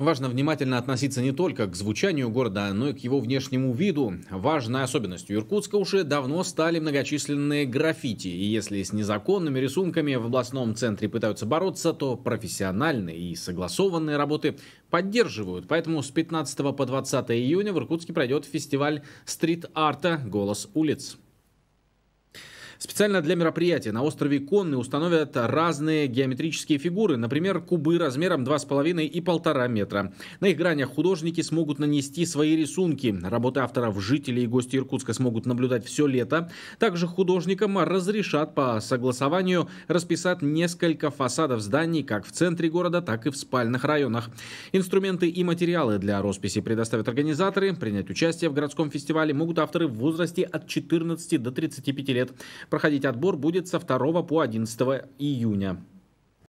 Важно внимательно относиться не только к звучанию города, но и к его внешнему виду. Важной особенностью Иркутска уже давно стали многочисленные граффити. И если с незаконными рисунками в областном центре пытаются бороться, то профессиональные и согласованные работы поддерживают. Поэтому с 15 по 20 июня в Иркутске пройдет фестиваль стрит-арта «Голос улиц». Специально для мероприятия на острове Конны установят разные геометрические фигуры, например, кубы размером 2,5 и 1,5 метра. На их гранях художники смогут нанести свои рисунки. Работы авторов, жителей и гости Иркутска смогут наблюдать все лето. Также художникам разрешат по согласованию расписать несколько фасадов зданий как в центре города, так и в спальных районах. Инструменты и материалы для росписи предоставят организаторы. Принять участие в городском фестивале могут авторы в возрасте от 14 до 35 лет. Проходить отбор будет со 2 по 11 июня.